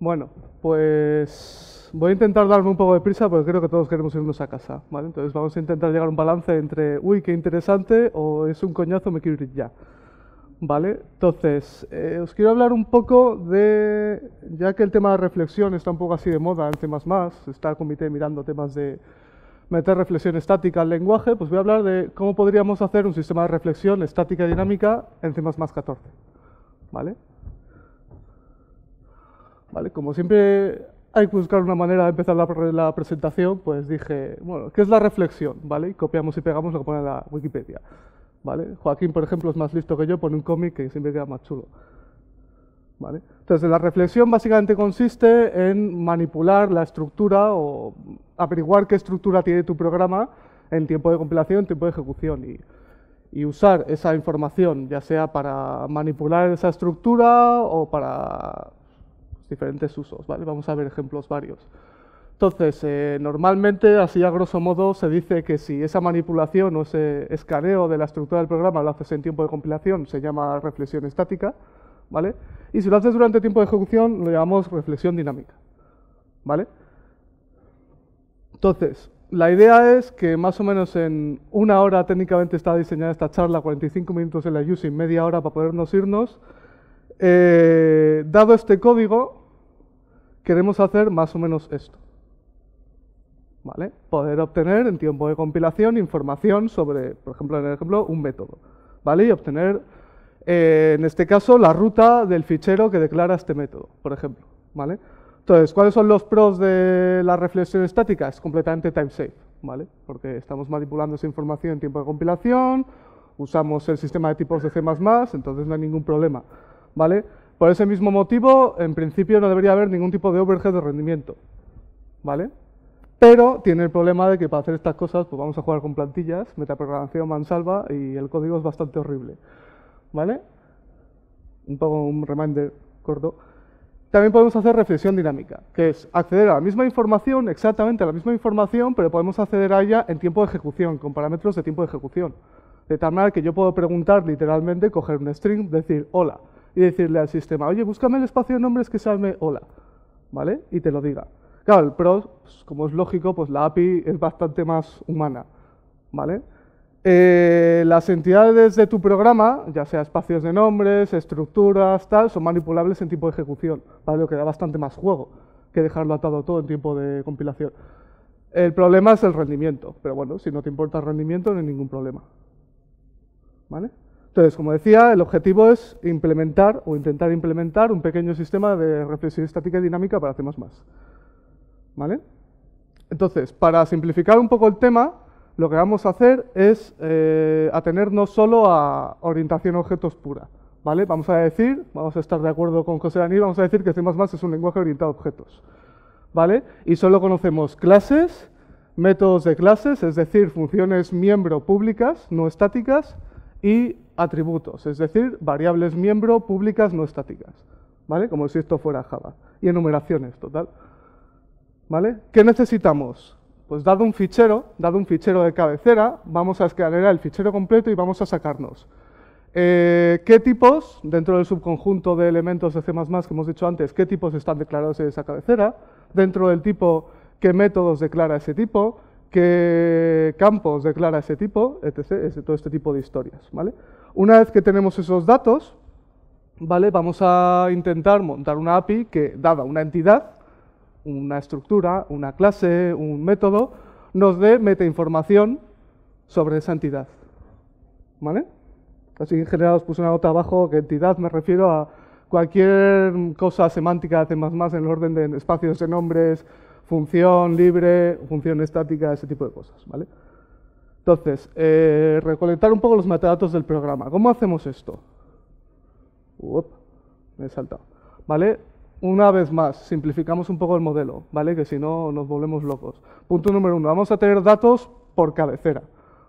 Bueno, pues voy a intentar darme un poco de prisa porque creo que todos queremos irnos a casa, ¿vale? Entonces vamos a intentar llegar a un balance entre, uy, qué interesante, o es un coñazo, me quiero ir ya, ¿vale? Entonces, eh, os quiero hablar un poco de, ya que el tema de reflexión está un poco así de moda en temas más, está el comité mirando temas de meter reflexión estática al lenguaje, pues voy a hablar de cómo podríamos hacer un sistema de reflexión estática y dinámica en temas más 14, ¿vale? como siempre hay que buscar una manera de empezar la, presentación, pues dije, bueno, ¿qué es la reflexión? ¿Vale? Y copiamos y pegamos lo que pone la Wikipedia. ¿Vale? Joaquín, por ejemplo, es más listo que yo, pone un cómic que siempre queda más chulo. ¿Vale? Entonces, la reflexión básicamente consiste en manipular la estructura o averiguar qué estructura tiene tu programa en tiempo de compilación, tiempo de ejecución y usar esa información, ya sea para manipular esa estructura o para diferentes usos, ¿vale? Vamos a ver ejemplos varios. Entonces, eh, normalmente, así a grosso modo, se dice que si esa manipulación o ese escaneo de la estructura del programa lo haces en tiempo de compilación, se llama reflexión estática, ¿vale? Y si lo haces durante tiempo de ejecución, lo llamamos reflexión dinámica, ¿vale? Entonces, la idea es que más o menos en una hora técnicamente está diseñada esta charla, 45 minutos en la using, media hora para podernos irnos, eh, dado este código, queremos hacer más o menos esto. ¿Vale? Poder obtener en tiempo de compilación información sobre, por ejemplo, en ejemplo, un método. ¿Vale? Y obtener, eh, en este caso, la ruta del fichero que declara este método, por ejemplo. ¿Vale? Entonces, ¿cuáles son los pros de la reflexión estática? Es completamente time safe, ¿vale? Porque estamos manipulando esa información en tiempo de compilación, usamos el sistema de tipos de C++, entonces no hay ningún problema. ¿vale? Por ese mismo motivo, en principio no debería haber ningún tipo de overhead de rendimiento, ¿vale? Pero tiene el problema de que para hacer estas cosas pues vamos a jugar con plantillas, metaprogramación mansalva y el código es bastante horrible, ¿vale? Un poco un reminder corto. También podemos hacer reflexión dinámica, que es acceder a la misma información, exactamente a la misma información, pero podemos acceder a ella en tiempo de ejecución, con parámetros de tiempo de ejecución. De tal manera que yo puedo preguntar literalmente, coger un string, decir, hola, y decirle al sistema, oye, búscame el espacio de nombres que llame hola, ¿vale? Y te lo diga. Claro, el PRO, pues, como es lógico, pues la API es bastante más humana, ¿vale? Eh, las entidades de tu programa, ya sea espacios de nombres, estructuras, tal, son manipulables en tiempo de ejecución, ¿vale? Lo que da bastante más juego que dejarlo atado todo en tiempo de compilación. El problema es el rendimiento, pero bueno, si no te importa el rendimiento, no hay ningún problema. ¿Vale? Entonces, como decía, el objetivo es implementar o intentar implementar un pequeño sistema de reflexión estática y dinámica para C++. ¿Vale? Entonces, para simplificar un poco el tema, lo que vamos a hacer es eh, atenernos solo a orientación a objetos pura. ¿Vale? Vamos a decir, vamos a estar de acuerdo con José Daniel, vamos a decir que C++ es un lenguaje orientado a objetos. ¿Vale? Y solo conocemos clases, métodos de clases, es decir, funciones miembro públicas, no estáticas, y atributos, es decir, variables miembro públicas no estáticas, ¿vale? Como si esto fuera Java. Y enumeraciones, total. ¿Vale? ¿Qué necesitamos? Pues dado un fichero, dado un fichero de cabecera, vamos a escalar el fichero completo y vamos a sacarnos. Eh, ¿Qué tipos, dentro del subconjunto de elementos de C++ que hemos dicho antes, qué tipos están declarados en esa cabecera? Dentro del tipo, ¿qué métodos declara ese tipo? ¿Qué campos declara ese tipo? Etc. Todo este tipo de historias, ¿vale? Una vez que tenemos esos datos, ¿vale? vamos a intentar montar una API que, dada una entidad, una estructura, una clase, un método, nos dé metainformación sobre esa entidad. ¿Vale? Así que en general os puse una nota abajo que entidad me refiero a cualquier cosa semántica de más en el orden de espacios de nombres, función libre, función estática, ese tipo de cosas. ¿vale? Entonces, eh, recolectar un poco los metadatos del programa. ¿Cómo hacemos esto? me he saltado. ¿Vale? Una vez más, simplificamos un poco el modelo, ¿vale? Que si no nos volvemos locos. Punto número uno, vamos a tener datos por cabecera,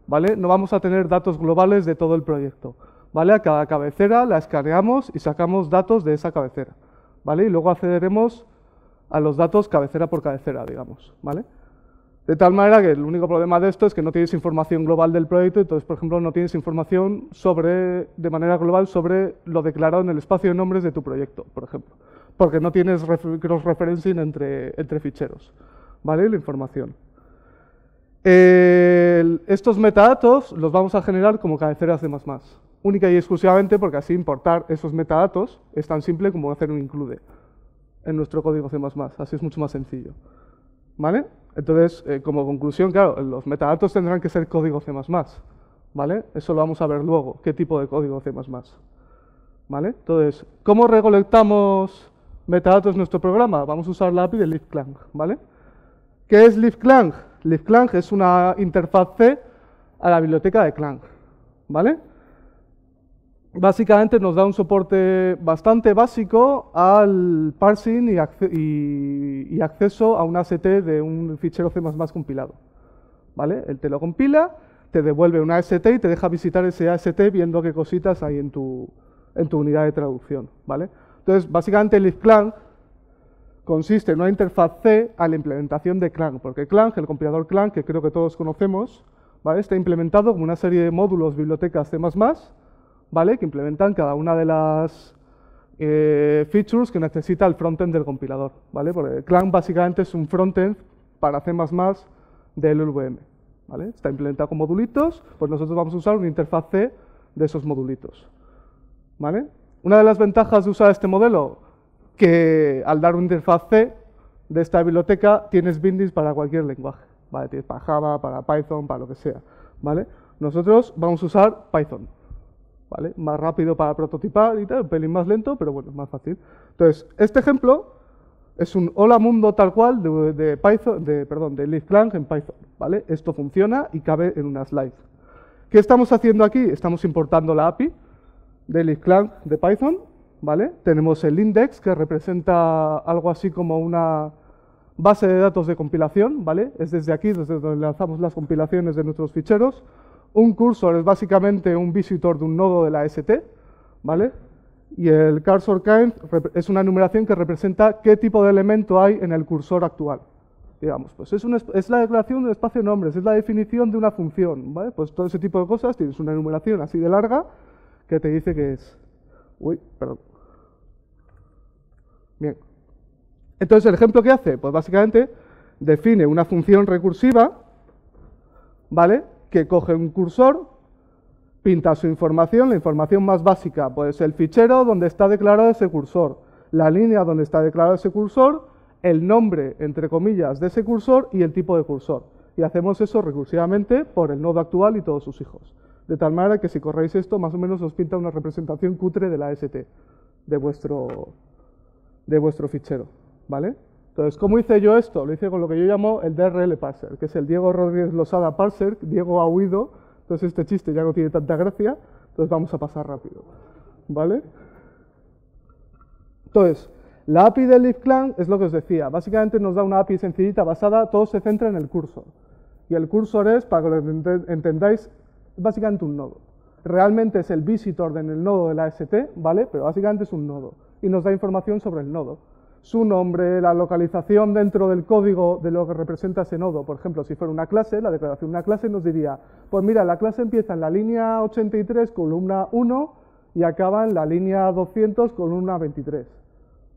¿vale? No vamos a tener datos globales de todo el proyecto, ¿vale? A cada cabecera la escaneamos y sacamos datos de esa cabecera, ¿vale? Y luego accederemos a los datos cabecera por cabecera, digamos, ¿vale? De tal manera que el único problema de esto es que no tienes información global del proyecto, entonces, por ejemplo, no tienes información sobre, de manera global sobre lo declarado en el espacio de nombres de tu proyecto, por ejemplo, porque no tienes cross-referencing entre, ficheros, ¿vale? La información. estos metadatos los vamos a generar como cabeceras de más única y exclusivamente porque así importar esos metadatos es tan simple como hacer un include en nuestro código C++, así es mucho más sencillo, ¿vale? Entonces, eh, como conclusión, claro, los metadatos tendrán que ser código C++, ¿vale? Eso lo vamos a ver luego, qué tipo de código C++, ¿vale? Entonces, ¿cómo recolectamos metadatos en nuestro programa? Vamos a usar la API de LiveClang, ¿vale? ¿Qué es LiveClang? LiveClang es una interfaz C a la biblioteca de Clang, ¿vale? básicamente nos da un soporte bastante básico al parsing y, acceso a un AST de un fichero C++ compilado. ¿Vale? Él te lo compila, te devuelve un AST y te deja visitar ese AST viendo qué cositas hay en tu, en unidad de traducción. ¿Vale? Entonces, básicamente el Clang consiste en una interfaz C a la implementación de Clang, porque Clang, el compilador Clang, que creo que todos conocemos, ¿vale? está implementado con una serie de módulos, bibliotecas C++, ¿vale? que implementan cada una de las eh, features que necesita el frontend del compilador. ¿vale? Porque Clang básicamente es un frontend para C++ del LLVM. ¿vale? Está implementado con modulitos, pues nosotros vamos a usar una interfaz C de esos modulitos. ¿vale? Una de las ventajas de usar este modelo, que al dar una interfaz C de esta biblioteca, tienes bindings para cualquier lenguaje. ¿vale? Tienes para Java, para Python, para lo que sea. ¿vale? Nosotros vamos a usar Python. Más rápido para prototipar y tal, un pelín más lento, pero bueno, más fácil. Entonces, este ejemplo es un hola mundo tal cual de, Python, de, perdón, de Leaf en Python, ¿vale? Esto funciona y cabe en una slide. ¿Qué estamos haciendo aquí? Estamos importando la API de Leaf de Python, ¿vale? Tenemos el index que representa algo así como una base de datos de compilación, ¿vale? Es desde aquí, desde donde lanzamos las compilaciones de nuestros ficheros. Un cursor es básicamente un visitor de un nodo de la ST, ¿vale? Y el cursor kind es una numeración que representa qué tipo de elemento hay en el cursor actual. Digamos, pues es, la declaración de un espacio nombres, es la definición de una función, ¿vale? Pues todo ese tipo de cosas, tienes una enumeración así de larga que te dice que es. Uy, perdón. Bien. Entonces, ¿el ejemplo qué hace? Pues básicamente define una función recursiva, ¿vale? que coge un cursor, pinta su información, la información más básica, pues el fichero donde está declarado ese cursor, la línea donde está declarado ese cursor, el nombre, entre comillas, de ese cursor y el tipo de cursor. Y hacemos eso recursivamente por el nodo actual y todos sus hijos. De tal manera que si corréis esto, más o menos os pinta una representación cutre de la ST, de vuestro, de vuestro fichero, ¿vale? Entonces, ¿cómo hice yo esto? Lo hice con lo que yo llamo el DRL parser, que es el Diego Rodríguez Lozada parser, Diego ha huido, entonces este chiste ya no tiene tanta gracia, entonces vamos a pasar rápido, ¿vale? Entonces, la API del LiveClan es lo que os decía, básicamente nos da una API sencillita basada, todo se centra en el cursor, y el cursor es, para que lo entendáis, básicamente un nodo. Realmente es el visitor en el nodo de la ST, ¿vale? Pero básicamente es un nodo, y nos da información sobre el nodo su nombre, la localización dentro del código de lo que representa ese nodo. Por ejemplo, si fuera una clase, la declaración de una clase nos diría, pues mira, la clase empieza en la línea 83, columna 1, y acaba en la línea 200, columna 23.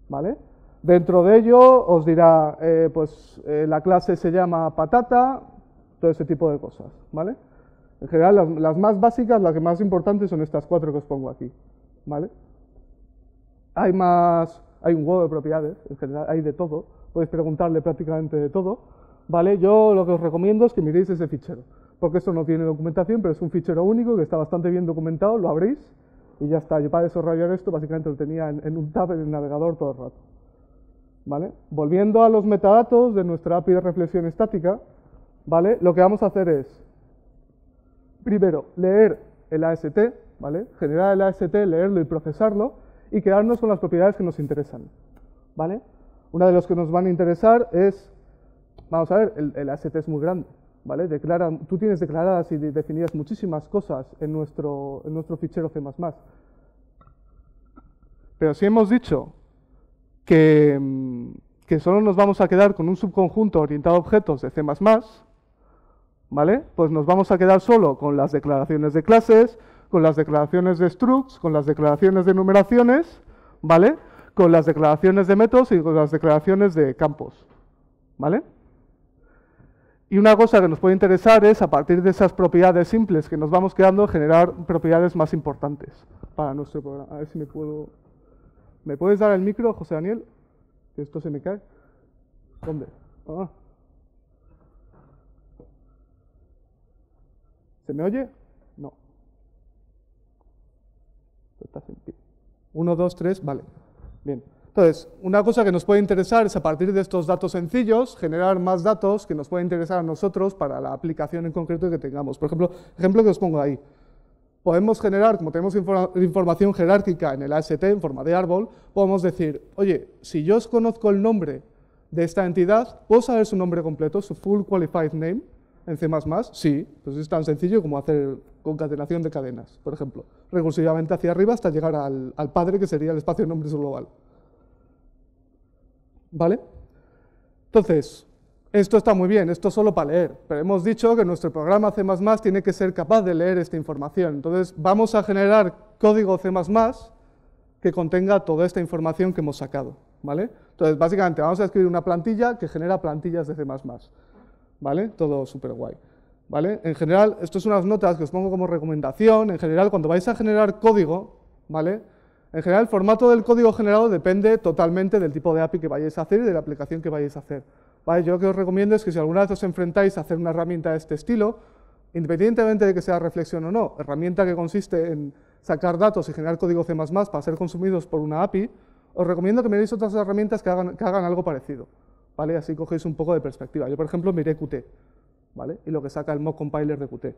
¿Vale? Dentro de ello os dirá, eh, pues eh, la clase se llama patata, todo ese tipo de cosas, ¿vale? En general, las, las, más básicas, las que más importantes son estas cuatro que os pongo aquí, ¿vale? Hay más hay un huevo de propiedades, en general hay de todo, podéis preguntarle prácticamente de todo, ¿vale? Yo lo que os recomiendo es que miréis ese fichero, porque eso no tiene documentación, pero es un fichero único que está bastante bien documentado, lo abréis y ya está. Yo para desarrollar esto básicamente lo tenía en, un tab en el navegador todo el rato, ¿vale? Volviendo a los metadatos de nuestra API de reflexión estática, ¿vale? Lo que vamos a hacer es, primero, leer el AST, ¿vale? Generar el AST, leerlo y procesarlo, y quedarnos con las propiedades que nos interesan. ¿Vale? Una de las que nos van a interesar es, vamos a ver, el, el es muy grande. ¿Vale? tú tienes declaradas y definidas muchísimas cosas en nuestro, en nuestro fichero C++. Pero si hemos dicho que, mm, que solo nos vamos a quedar con un subconjunto orientado a objetos de C++, ¿vale? Pues nos vamos a quedar solo con las declaraciones de clases, con las declaraciones de structs, con las declaraciones de numeraciones, ¿vale? Con las declaraciones de métodos y con las declaraciones de campos, ¿vale? Y una cosa que nos puede interesar es, a partir de esas propiedades simples que nos vamos quedando, generar propiedades más importantes para nuestro programa. A ver si me puedo... ¿Me puedes dar el micro, José Daniel? Que esto se me cae. ¿Dónde? Ah. ¿Se me oye? 1, 2, 3, vale. Bien. Entonces, una cosa que nos puede interesar es a partir de estos datos sencillos, generar más datos que nos pueden interesar a nosotros para la aplicación en concreto que tengamos. Por ejemplo, ejemplo que os pongo ahí. Podemos generar, como tenemos información jerárquica en el AST en forma de árbol, podemos decir, oye, si yo os conozco el nombre de esta entidad, ¿puedo saber su nombre completo, su full qualified name en C++? Sí, pues es tan sencillo como hacer concatenación de cadenas, por ejemplo, recursivamente hacia arriba hasta llegar al, padre, que sería el espacio de nombres global. ¿Vale? Entonces, esto está muy bien, esto es solo para leer, pero hemos dicho que nuestro programa C++ tiene que ser capaz de leer esta información. Entonces, vamos a generar código C++ que contenga toda esta información que hemos sacado, ¿vale? Entonces, básicamente, vamos a escribir una plantilla que genera plantillas de C++, ¿vale? Todo súper guay. ¿vale? En general, esto es unas notas que os pongo como recomendación, en general cuando vais a generar código, ¿vale? En general el formato del código generado depende totalmente del tipo de API que vayáis a hacer y de la aplicación que vayáis a hacer. ¿Vale? Yo lo que os recomiendo es que si alguna vez os enfrentáis a hacer una herramienta de este estilo, independientemente de que sea reflexión o no, herramienta que consiste en sacar datos y generar código C++ para ser consumidos por una API, os recomiendo que miréis otras herramientas que hagan, algo parecido, ¿vale? Así cogéis un poco de perspectiva. Yo, por ejemplo, miré Qt, ¿vale? Y lo que saca el mock compiler de Qt,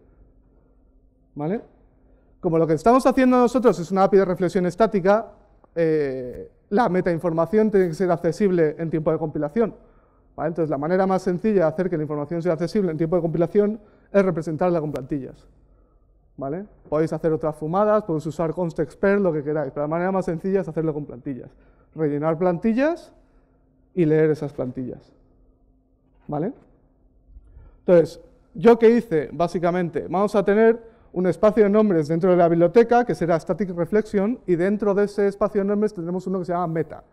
¿vale? Como lo que estamos haciendo nosotros es una API de reflexión estática, eh, la la información tiene que ser accesible en tiempo de compilación. ¿vale? Entonces, la manera más sencilla de hacer que la información sea accesible en tiempo de compilación es representarla con plantillas. ¿vale? Podéis hacer otras fumadas, podéis usar expert lo que queráis, pero la manera más sencilla es hacerlo con plantillas. Rellenar plantillas y leer esas plantillas. ¿Vale? Entonces, ¿yo qué hice? Básicamente, vamos a tener un espacio de nombres dentro de la biblioteca, que será Static Reflection, y dentro de ese espacio de nombres tendremos uno que se llama Meta.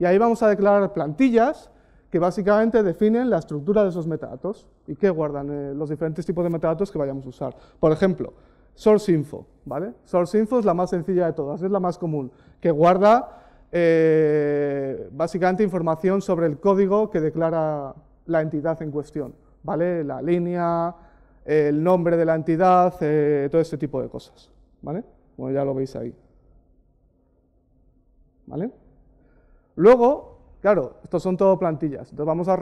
Y ahí vamos a declarar plantillas que básicamente definen la estructura de esos metadatos y que guardan eh, los diferentes tipos de metadatos que vayamos a usar. Por ejemplo, SourceInfo. ¿vale? es la más sencilla de todas, es la más común, que guarda eh, básicamente información sobre el código que declara la entidad en cuestión. ¿vale? La línea, el nombre de la entidad, eh, todo ese tipo de cosas, ¿vale? Como ya lo veis ahí. ¿Vale? Luego, claro, estos son todo plantillas. Entonces vamos a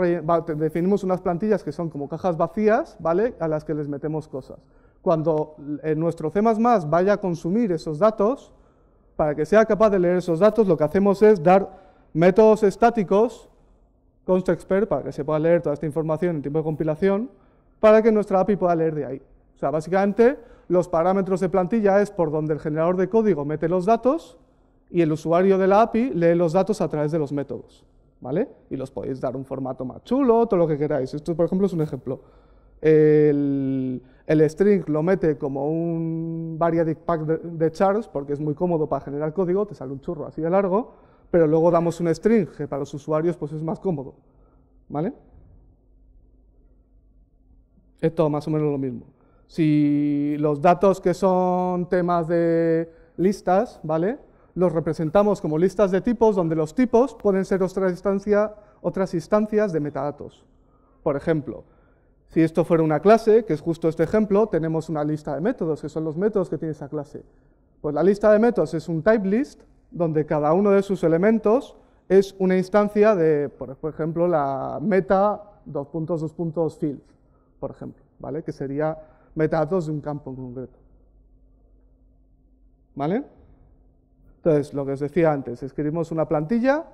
definimos unas plantillas que son como cajas vacías, ¿vale? A las que les metemos cosas. Cuando eh, nuestro C++ vaya a consumir esos datos, para que sea capaz de leer esos datos, lo que hacemos es dar métodos estáticos expert para que se pueda leer toda esta información en tiempo de compilación, para que nuestra API pueda leer de ahí. O sea, básicamente, los parámetros de plantilla es por donde el generador de código mete los datos y el usuario de la API lee los datos a través de los métodos, ¿vale? Y los podéis dar un formato más chulo, todo lo que queráis. Esto, por ejemplo, es un ejemplo. El, string lo mete como un variadic pack de, de porque es muy cómodo para generar código, te sale un churro así de largo, pero luego damos un string, que para los usuarios pues es más cómodo, ¿vale? Es todo más o menos lo mismo. Si los datos que son temas de listas, ¿vale? Los representamos como listas de tipos, donde los tipos pueden ser otras instancias de metadatos. Por ejemplo, si esto fuera una clase, que es justo este ejemplo, tenemos una lista de métodos, que son los métodos que tiene esa clase. Pues la lista de métodos es un type list, donde cada uno de sus elementos es una instancia de, por ejemplo, la meta field, por ejemplo, ¿vale? que sería metadatos de un campo en concreto. ¿Vale? Entonces, lo que os decía antes, escribimos una plantilla,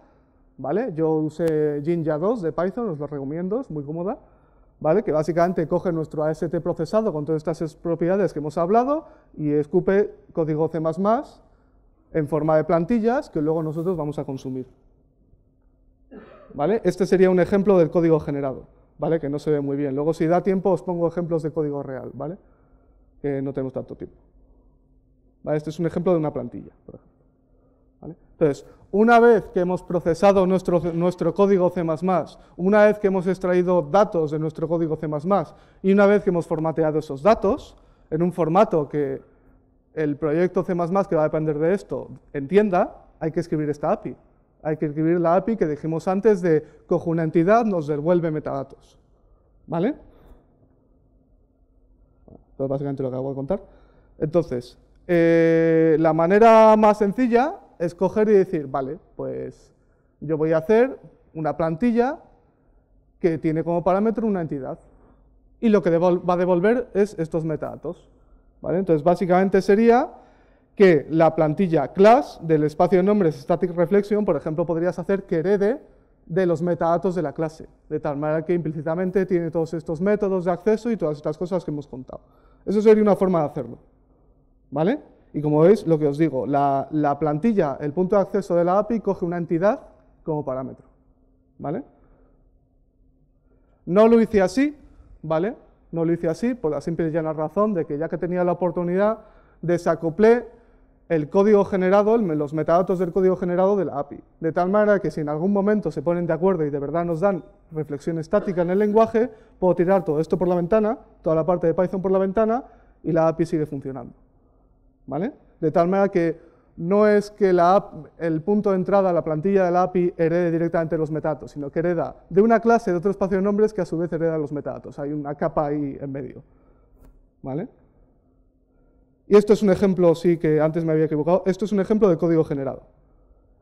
¿vale? Yo usé Jinja 2 de Python, os lo recomiendo, es muy cómoda, ¿vale? Que básicamente coge nuestro AST procesado con todas estas propiedades que hemos hablado y escupe código C++ en forma de plantillas que luego nosotros vamos a consumir. ¿Vale? Este sería un ejemplo del código generado, ¿vale? que no se ve muy bien. Luego, si da tiempo, os pongo ejemplos de código real, ¿vale? que no tenemos tanto tiempo. Este es un ejemplo de una plantilla, Entonces, una vez que hemos procesado nuestro, nuestro código C++, una vez que hemos extraído datos de nuestro código C++ y una vez que hemos formateado esos datos en un formato que el proyecto C++ que va a depender de esto entienda, hay que escribir esta API. Hay que escribir la API que dijimos antes de cojo una entidad, nos devuelve metadatos. ¿Vale? Esto es pues básicamente lo que acabo de contar. Entonces, eh, la manera más sencilla es coger y decir, vale, pues yo voy a hacer una plantilla que tiene como parámetro una entidad. Y lo que va a devolver es estos metadatos. Entonces, básicamente sería que la plantilla class del espacio de nombres static reflection, por ejemplo, podrías hacer que herede de los metadatos de la clase, de tal manera que implícitamente tiene todos estos métodos de acceso y todas estas cosas que hemos contado. Eso sería una forma de hacerlo, ¿vale? Y como veis, lo que os digo, la, la plantilla, el punto de acceso de la API coge una entidad como parámetro, ¿vale? No lo hice así, ¿vale? No lo hice así por la simple y llana razón de que ya que tenía la oportunidad, desacoplé el código generado, los metadatos del código generado de la API, de tal manera que si en algún momento se ponen de acuerdo y de verdad nos dan reflexión estática en el lenguaje, puedo tirar todo esto por la ventana, toda la parte de Python por la ventana, y la API sigue funcionando. ¿Vale? De tal manera que no es que el punto de entrada a la plantilla de la API herede directamente los metadatos, sino que hereda de una clase de otro espacio de nombres que a su vez hereda los metadatos. Hay una capa ahí en medio. ¿Vale? Y esto es un ejemplo, sí, que antes me había equivocado, esto es un ejemplo de código generado.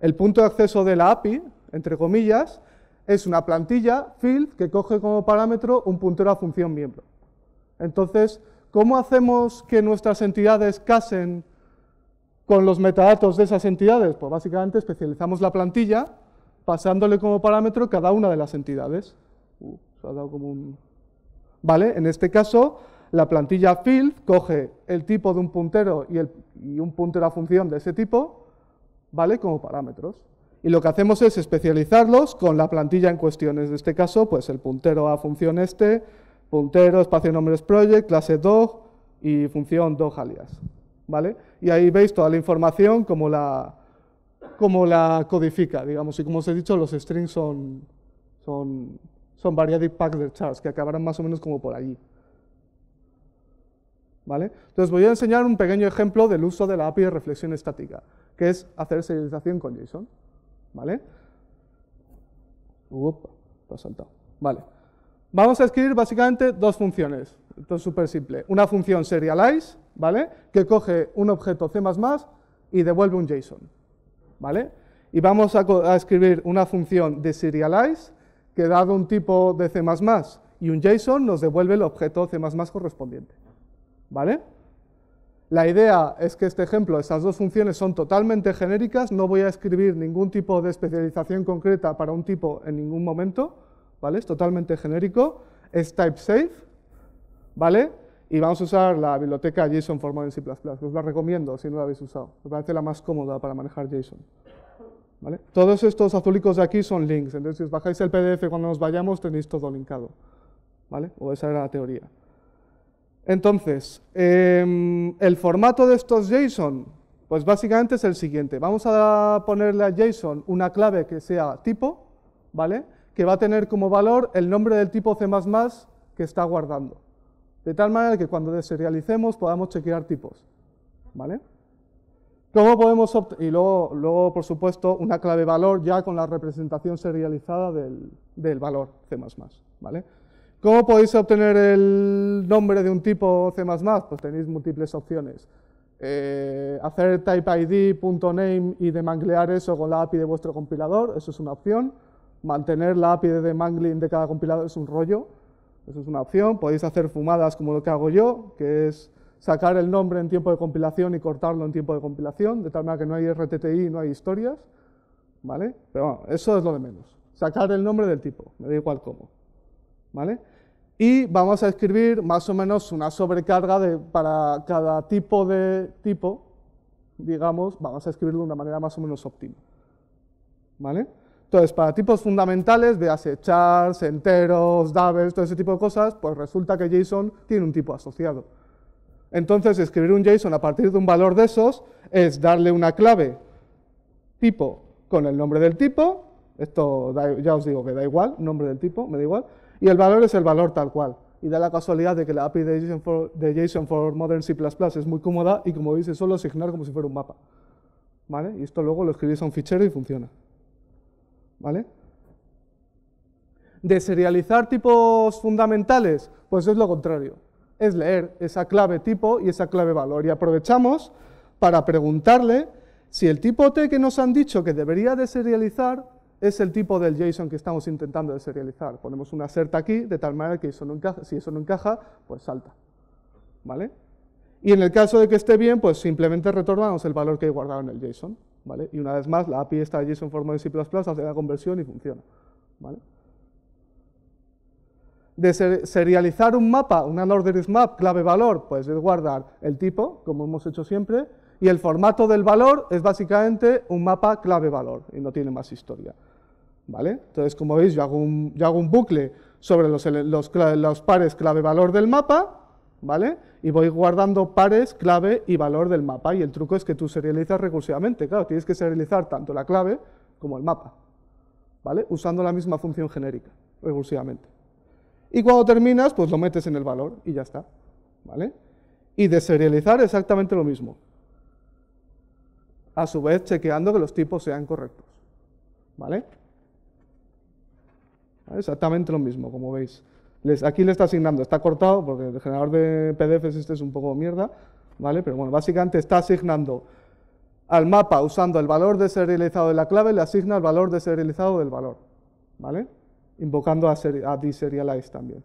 El punto de acceso de la API, entre comillas, es una plantilla, field, que coge como parámetro un puntero a función miembro. Entonces, ¿cómo hacemos que nuestras entidades casen con los metadatos de esas entidades? Pues básicamente especializamos la plantilla pasándole como parámetro cada una de las entidades. Uh, ¿Vale? En este caso, la plantilla field coge el tipo de un puntero y, un puntero a función de ese tipo, ¿vale? Como parámetros. Y lo que hacemos es especializarlos con la plantilla en cuestiones. En este caso, pues el puntero a función este, puntero, espacio nombres project, clase dog y función dog alias. ¿vale? Y ahí veis toda la información, como la, la codifica, digamos, y como os he dicho, los strings son, son, son variadic packs de charts que acabarán más o menos como por allí. ¿Vale? Entonces voy a enseñar un pequeño ejemplo del uso de la API de reflexión estática, que es hacer serialización con JSON, ¿vale? Vale. Vamos a escribir básicamente dos funciones, esto es súper simple. Una función serialize, ¿vale? Que coge un objeto C++ y devuelve un JSON, ¿vale? Y vamos a, escribir una función de serialize que dado un tipo de C++ y un JSON nos devuelve el objeto C++ correspondiente, ¿vale? La idea es que este ejemplo, estas dos funciones son totalmente genéricas, no voy a escribir ningún tipo de especialización concreta para un tipo en ningún momento, ¿vale? Es totalmente genérico, es type safe, ¿vale? Y vamos a usar la biblioteca JSON formada en C++. Os la recomiendo si no la habéis usado. Me parece la más cómoda para manejar JSON. ¿Vale? Todos estos azulicos de aquí son links. Entonces, si os bajáis el PDF cuando nos vayamos, tenéis todo linkado. ¿Vale? O esa era la teoría. Entonces, em, el formato de estos JSON, pues básicamente es el siguiente. Vamos a ponerle a JSON una clave que sea tipo, ¿vale? Que va a tener como valor el nombre del tipo C++ que está guardando de tal manera que cuando deserialicemos podamos chequear tipos. ¿Vale? ¿Cómo podemos y luego, por supuesto, una clave valor ya con la representación serializada del, del valor C++. ¿vale? ¿Cómo podéis obtener el nombre de un tipo C++? Pues tenéis múltiples opciones. Eh, hacer name y demanglear eso con la API de vuestro compilador, eso es una opción. Mantener la API de demangling de cada compilador es un rollo, eso es una opción. Podéis hacer fumadas como lo que hago yo, que es sacar el nombre en tiempo de compilación y cortarlo en tiempo de compilación, de tal manera que no hay RTTI, no hay historias. ¿Vale? Pero bueno, eso es lo de menos. Sacar el nombre del tipo, me da igual cómo. ¿Vale? Y vamos a escribir más o menos una sobrecarga de, para cada tipo de tipo, digamos, vamos a escribirlo de una manera más o menos óptima. ¿Vale? Entonces, para tipos fundamentales, véase charts, enteros, doubles, todo ese tipo de cosas, pues resulta que JSON tiene un tipo asociado. Entonces, escribir un JSON a partir de un valor de esos es darle una clave tipo con el nombre del tipo, esto ya os digo que da igual, nombre del tipo, me da igual, y el valor es el valor tal cual. Y da la casualidad de que la API de JSON for, Modern C++ es muy cómoda y como veis es solo asignar como si fuera un mapa. ¿Vale? Y esto luego lo escribís a un fichero y funciona. ¿vale? Deserializar tipos fundamentales, pues es lo contrario, es leer esa clave tipo y esa clave valor y aprovechamos para preguntarle si el tipo T que nos han dicho que debería deserializar es el tipo del JSON que estamos intentando deserializar. Ponemos una certa aquí, de tal manera que si eso no encaja, pues salta. ¿Vale? Y en el caso de que esté bien, pues simplemente retornamos el valor que he guardado en el JSON. Y una vez más, la API está allí en forma de C++, hace la conversión y funciona, De serializar un mapa, una ordered map, clave valor, pues es guardar el tipo, como hemos hecho siempre, y el formato del valor es básicamente un mapa clave valor, y no tiene más historia, ¿vale? Entonces, como veis, yo hago un, yo hago un bucle sobre los, los pares clave valor del mapa, ¿vale? Y voy guardando pares, clave y valor del mapa. Y el truco es que tú serializas recursivamente. Claro, tienes que serializar tanto la clave como el mapa, ¿vale? Usando la misma función genérica, recursivamente. Y cuando terminas, pues lo metes en el valor y ya está, ¿vale? Y deserializar exactamente lo mismo. A su vez, chequeando que los tipos sean correctos, ¿vale? Exactamente lo mismo, como veis aquí le está asignando, está cortado porque el generador de PDFs este es un poco mierda, ¿vale? Pero bueno, básicamente está asignando al mapa usando el valor deserializado de la clave, le asigna el valor deserializado del valor, ¿vale? Invocando a, a deserialize también.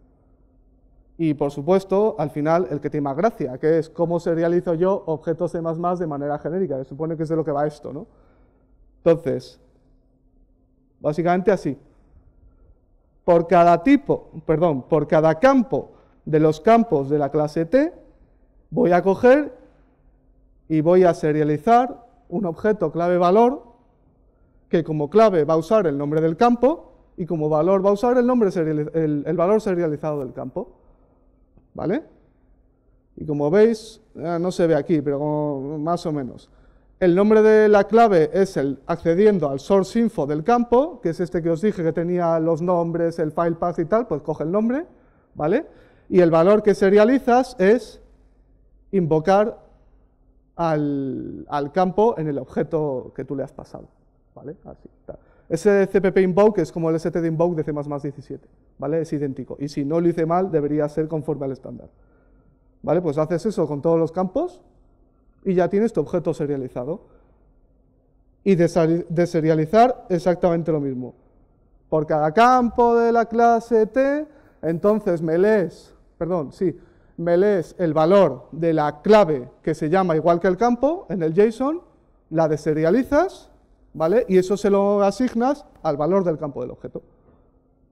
Y por supuesto, al final, el que tiene más gracia, que es cómo serializo yo objetos C++ de manera genérica, que supone que es de lo que va esto, ¿no? Entonces, básicamente así por cada tipo, perdón, por cada campo de los campos de la clase T, voy a coger y voy a serializar un objeto clave valor que como clave va a usar el nombre del campo y como valor va a usar el, nombre el, valor serializado del campo. ¿Vale? Y como veis, ah, no se ve aquí, pero más o menos. El nombre de la clave es el accediendo al source info del campo, que es este que os dije que tenía los nombres, el file path y tal, pues coge el nombre, ¿vale? Y el valor que serializas es invocar al, campo en el objeto que tú le has pasado, ¿vale? Así, Ese CPP invoke es como el ST de invoke de C17, ¿vale? Es idéntico. Y si no lo hice mal, debería ser conforme al estándar. ¿Vale? Pues haces eso con todos los campos y ya tienes tu objeto serializado. Y deserializar exactamente lo mismo. Por cada campo de la clase T, entonces me lees, perdón, sí, me lees el valor de la clave que se llama igual que el campo en el JSON, la deserializas, ¿vale? Y eso se lo asignas al valor del campo del objeto.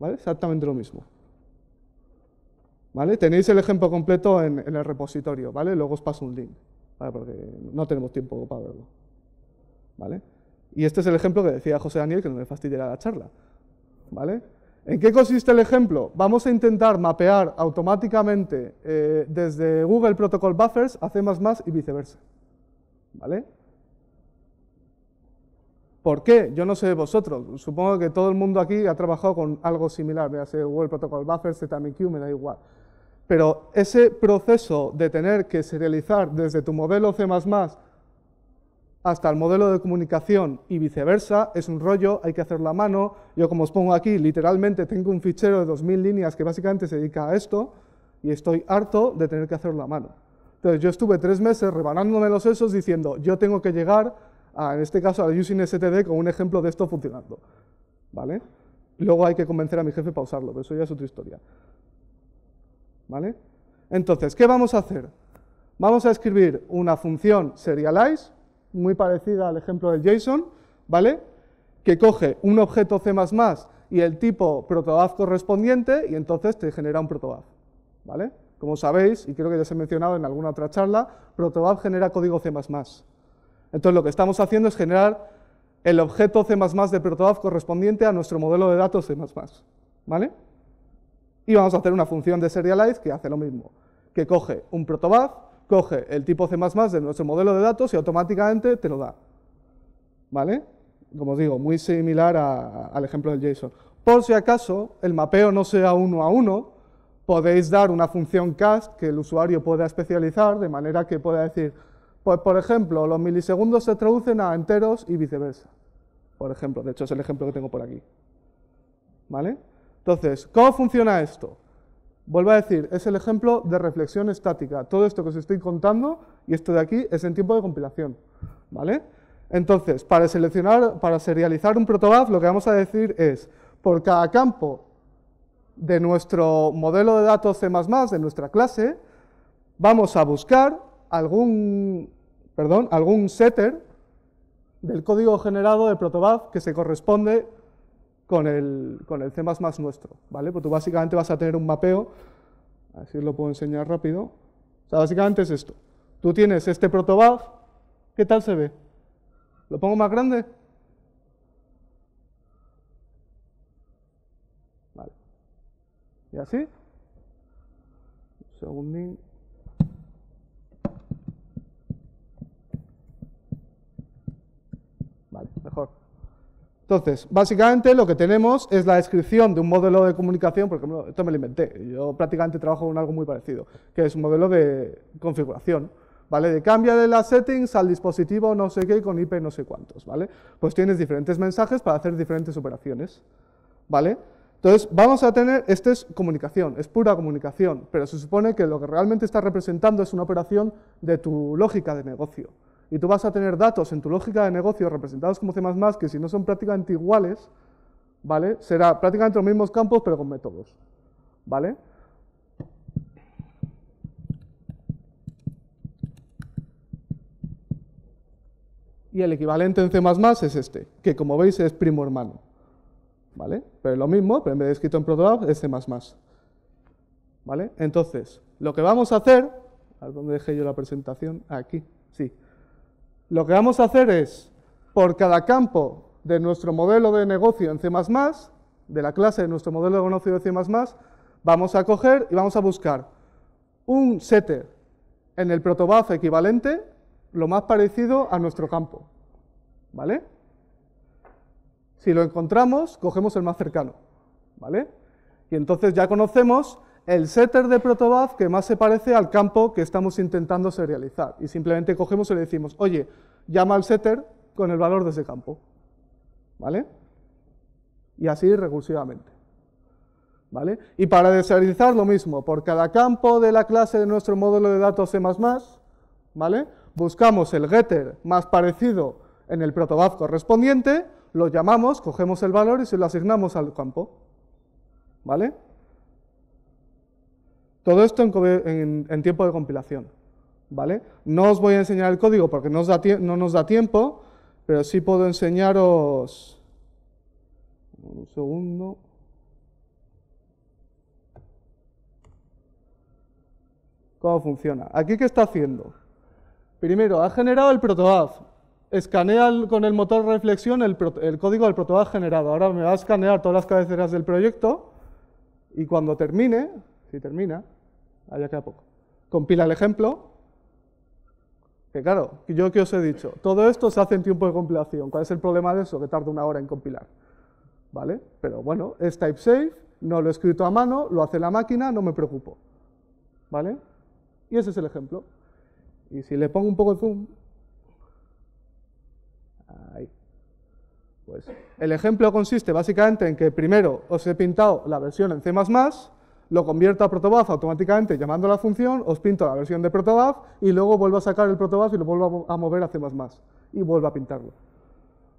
¿Vale? Exactamente lo mismo. ¿Vale? Tenéis el ejemplo completo en, en el repositorio, ¿vale? Luego os paso un link. Ah, porque no tenemos tiempo para verlo. ¿vale? Y este es el ejemplo que decía José Daniel, que no me fastidiará la charla. ¿vale? ¿En qué consiste el ejemplo? Vamos a intentar mapear automáticamente eh, desde Google Protocol Buffers a C++ y viceversa. ¿Vale? ¿Por qué? Yo no sé vosotros. Supongo que todo el mundo aquí ha trabajado con algo similar, ya sea Google Protocol Buffers, ZMQ, me da igual pero ese proceso de tener que serializar desde tu modelo C++ hasta el modelo de comunicación y viceversa, es un rollo, hay que hacerlo a mano. Yo como os pongo aquí, literalmente tengo un fichero de 2.000 líneas que básicamente se dedica a esto y estoy harto de tener que hacerlo a mano. Entonces yo estuve tres meses rebanándome los sesos diciendo, yo tengo que llegar, a, en este caso, a Using STD con un ejemplo de esto funcionando. ¿Vale? Luego hay que convencer a mi jefe para usarlo, pero eso ya es otra historia. ¿vale? Entonces, ¿qué vamos a hacer? Vamos a escribir una función serialize, muy parecida al ejemplo del JSON, ¿vale? Que coge un objeto C++ y el tipo protobuf correspondiente y entonces te genera un protobuf, ¿vale? Como sabéis, y creo que ya se ha mencionado en alguna otra charla, protobuf genera código C++. Entonces lo que estamos haciendo es generar el objeto C++ de protobuf correspondiente a nuestro modelo de datos C++, ¿vale? Y vamos a hacer una función de serialize que hace lo mismo, que coge un protobuf, coge el tipo C++ de nuestro modelo de datos y automáticamente te lo da. ¿Vale? Como os digo, muy similar al ejemplo del JSON. Por si acaso el mapeo no sea uno a uno, podéis dar una función cast que el usuario pueda especializar, de manera que pueda decir, pues por ejemplo, los milisegundos se traducen a enteros y viceversa. Por ejemplo, de hecho es el ejemplo que tengo por aquí. ¿Vale? Entonces, ¿cómo funciona esto? Vuelvo a decir, es el ejemplo de reflexión estática. Todo esto que os estoy contando y esto de aquí es en tiempo de compilación, ¿vale? Entonces, para seleccionar, para serializar un protobuf, lo que vamos a decir es, por cada campo de nuestro modelo de datos C++, de nuestra clase, vamos a buscar algún, perdón, algún setter del código generado de protobuf que se corresponde con el, con el C nuestro, ¿vale? Pues tú básicamente vas a tener un mapeo, así lo puedo enseñar rápido. O sea, básicamente es esto. Tú tienes este protobuf, ¿qué tal se ve? ¿Lo pongo más grande? Vale. ¿Y así? Un segundín. Vale, mejor. Entonces, básicamente lo que tenemos es la descripción de un modelo de comunicación, porque esto me lo inventé, yo prácticamente trabajo con algo muy parecido, que es un modelo de configuración, ¿vale? De cambia de las settings al dispositivo no sé qué con IP no sé cuántos, ¿vale? Pues tienes diferentes mensajes para hacer diferentes operaciones, ¿vale? Entonces, vamos a tener, esta es comunicación, es pura comunicación, pero se supone que lo que realmente está representando es una operación de tu lógica de negocio y tú vas a tener datos en tu lógica de negocio representados como C++, que si no son prácticamente iguales, ¿vale? Será prácticamente los mismos campos, pero con métodos, ¿vale? Y el equivalente en C++ es este, que como veis es primo hermano, ¿vale? Pero es lo mismo, pero en vez de escrito en Protolab es C++, ¿vale? Entonces, lo que vamos a hacer, a ver dónde dejé yo la presentación, aquí, sí. Lo que vamos a hacer es, por cada campo de nuestro modelo de negocio en C++, de la clase de nuestro modelo de negocio de C++, vamos a coger y vamos a buscar un setter en el protobuf equivalente, lo más parecido a nuestro campo, ¿vale? Si lo encontramos, cogemos el más cercano, ¿vale? Y entonces ya conocemos el setter de protobuf que más se parece al campo que estamos intentando serializar. Y simplemente cogemos y le decimos, oye, llama al setter con el valor de ese campo. ¿Vale? Y así recursivamente. ¿Vale? Y para deserializar lo mismo, por cada campo de la clase de nuestro módulo de datos C++, ¿vale? Buscamos el getter más parecido en el protobuf correspondiente, lo llamamos, cogemos el valor y se lo asignamos al campo. ¿Vale? Todo esto en, tiempo de compilación. ¿vale? No os voy a enseñar el código porque no, nos da tiempo, pero sí puedo enseñaros... Un segundo... cómo funciona. Aquí, ¿qué está haciendo? Primero, ha generado el protobuf. Escanea con el motor reflexión el, código del protobuf generado. Ahora me va a escanear todas las cabeceras del proyecto y cuando termine, si termina, allá queda poco. Compila el ejemplo. Que claro, yo que os he dicho, todo esto se hace en tiempo de compilación. ¿Cuál es el problema de eso? Que tarda una hora en compilar. ¿Vale? Pero bueno, es type safe, no lo he escrito a mano, lo hace la máquina, no me preocupo. ¿Vale? Y ese es el ejemplo. Y si le pongo un poco de zoom, ahí. Pues el ejemplo consiste básicamente en que primero os he pintado la versión en C++, lo convierto a protobuf automáticamente llamando a la función, os pinto la versión de protobuf y luego vuelvo a sacar el protobuf y lo vuelvo a mover a más, y vuelvo a pintarlo.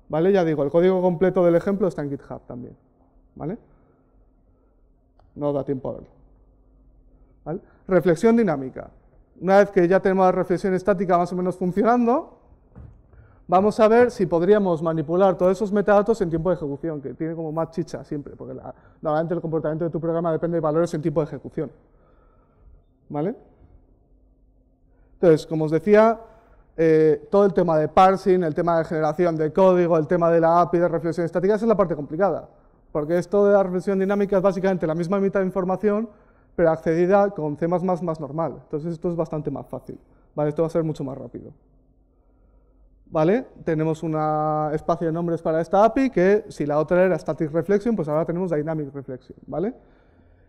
¿Vale? Ya digo, el código completo del ejemplo está en GitHub también. ¿Vale? No da tiempo a verlo. ¿Vale? Reflexión dinámica. Una vez que ya tenemos la reflexión estática más o menos funcionando, vamos a ver si podríamos manipular todos esos metadatos en tiempo de ejecución, que tiene como más chicha siempre, porque la, normalmente el comportamiento de tu programa depende de valores en tiempo de ejecución. ¿Vale? Entonces, como os decía, eh, todo el tema de parsing, el tema de generación de código, el tema de la API de reflexión estática, es la parte complicada, porque esto de la reflexión dinámica es básicamente la misma mitad de información, pero accedida con C++ más normal. Entonces, esto es bastante más fácil. ¿Vale? Esto va a ser mucho más rápido. Tenemos un espacio de nombres para esta API que si la otra era static reflection, pues ahora tenemos dynamic reflection, ¿vale?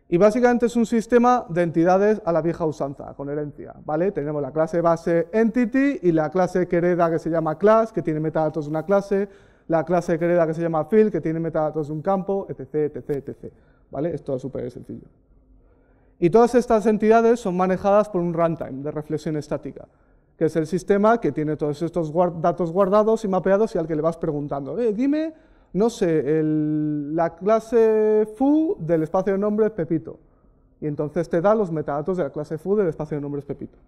Y básicamente es un sistema de entidades a la vieja usanza, con herencia, ¿vale? Tenemos la clase base entity y la clase que que se llama class, que tiene metadatos de una clase, la clase que que se llama field, que tiene metadatos de un campo, etc, etc, etc, ¿vale? Esto súper sencillo. Y todas estas entidades son manejadas por un runtime de reflexión estática que es el sistema que tiene todos estos datos guardados y mapeados y al que le vas preguntando, eh, dime, no sé, la clase foo del espacio de nombres Pepito. Y entonces te da los metadatos de la clase foo del espacio de nombres Pepito.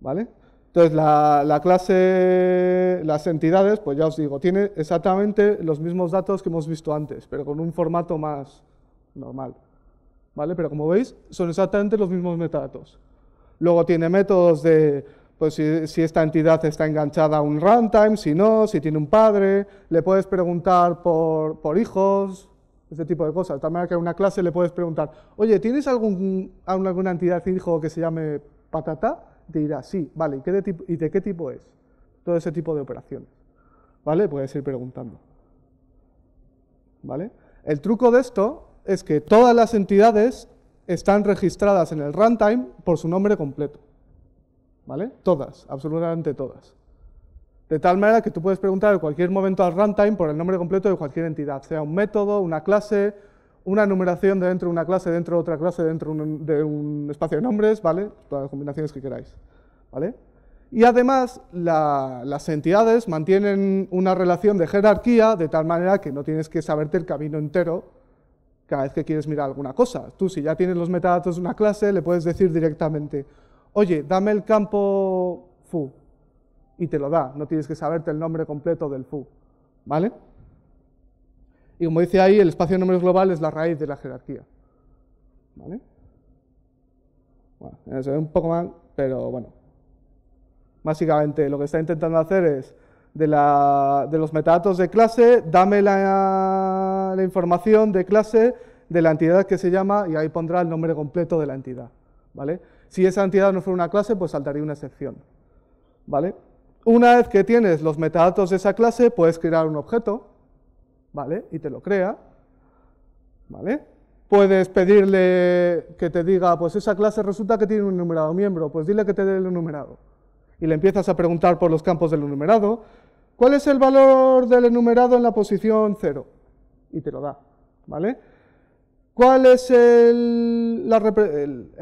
¿Vale? Entonces, la, la, clase, las entidades, pues ya os digo, tiene exactamente los mismos datos que hemos visto antes, pero con un formato más normal. ¿Vale? Pero como veis, son exactamente los mismos metadatos. Luego tiene métodos de pues si, esta entidad está enganchada a un runtime, si no, si tiene un padre, le puedes preguntar por, hijos, ese tipo de cosas. De tal manera que a una clase le puedes preguntar, oye, ¿tienes algún, alguna entidad hijo que se llame patata? Te dirá, sí, vale, ¿y, de ¿y de qué tipo es? Todo ese tipo de operaciones. ¿Vale? Puedes ir preguntando. ¿Vale? El truco de esto es que todas las entidades están registradas en el runtime por su nombre completo. ¿vale? Todas, absolutamente todas. De tal manera que tú puedes preguntar en cualquier momento al runtime por el nombre completo de cualquier entidad, sea un método, una clase, una numeración dentro de una clase, dentro de otra clase, dentro de un espacio de nombres, ¿vale? Todas las combinaciones que queráis, ¿vale? Y además, las entidades mantienen una relación de jerarquía de tal manera que no tienes que saberte el camino entero cada vez que quieres mirar alguna cosa. Tú, si ya tienes los metadatos de una clase, le puedes decir directamente, oye, dame el campo foo, y te lo da, no tienes que saberte el nombre completo del foo, ¿vale? Y como dice ahí, el espacio de números global es la raíz de la jerarquía, ¿vale? Bueno, se ve un poco mal, pero bueno. Básicamente lo que está intentando hacer es, de, los metadatos de clase, dame la información de clase de la entidad que se llama y ahí pondrá el nombre completo de la entidad, ¿vale? Si esa entidad no fuera una clase, pues saltaría una excepción. ¿Vale? Una vez que tienes los metadatos de esa clase, puedes crear un objeto, ¿vale? Y te lo crea, ¿vale? Puedes pedirle que te diga, pues esa clase resulta que tiene un enumerado miembro, pues dile que te dé el enumerado. Y le empiezas a preguntar por los campos del enumerado, ¿cuál es el valor del enumerado en la posición 0? Y te lo da, ¿vale? ¿Cuál es el,